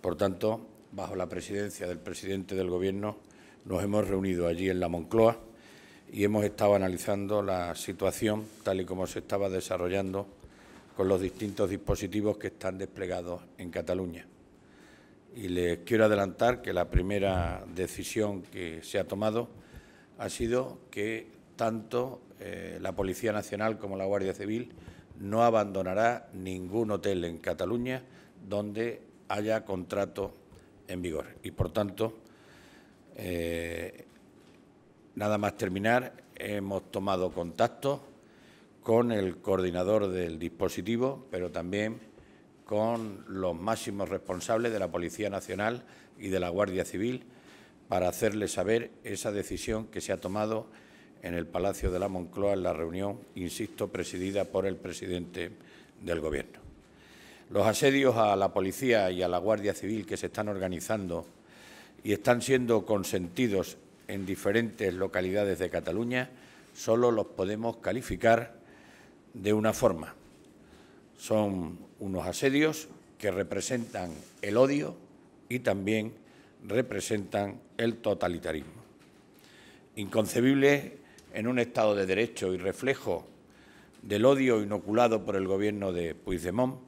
Por tanto, bajo la presidencia del presidente del Gobierno, nos hemos reunido allí en la Moncloa y hemos estado analizando la situación tal y como se estaba desarrollando con los distintos dispositivos que están desplegados en Cataluña. Y les quiero adelantar que la primera decisión que se ha tomado ha sido que tanto eh, la Policía Nacional como la Guardia Civil no abandonará ningún hotel en Cataluña donde haya contrato en vigor. Y por tanto, eh, nada más terminar, hemos tomado contacto con el coordinador del dispositivo, pero también con los máximos responsables de la Policía Nacional y de la Guardia Civil para hacerles saber esa decisión que se ha tomado en el Palacio de la Moncloa en la reunión, insisto, presidida por el presidente del Gobierno. Los asedios a la policía y a la Guardia Civil que se están organizando y están siendo consentidos en diferentes localidades de Cataluña solo los podemos calificar de una forma. Son unos asedios que representan el odio y también representan el totalitarismo. Inconcebible en un Estado de derecho y reflejo del odio inoculado por el Gobierno de Puigdemont,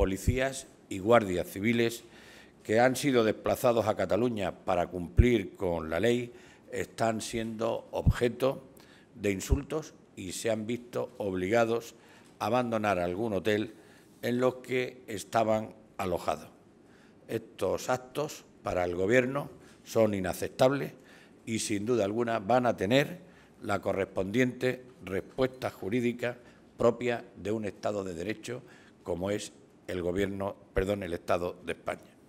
policías y guardias civiles que han sido desplazados a Cataluña para cumplir con la ley están siendo objeto de insultos y se han visto obligados a abandonar algún hotel en los que estaban alojados. Estos actos para el Gobierno son inaceptables y sin duda alguna van a tener la correspondiente respuesta jurídica propia de un Estado de Derecho como es el gobierno, perdón, el Estado de España.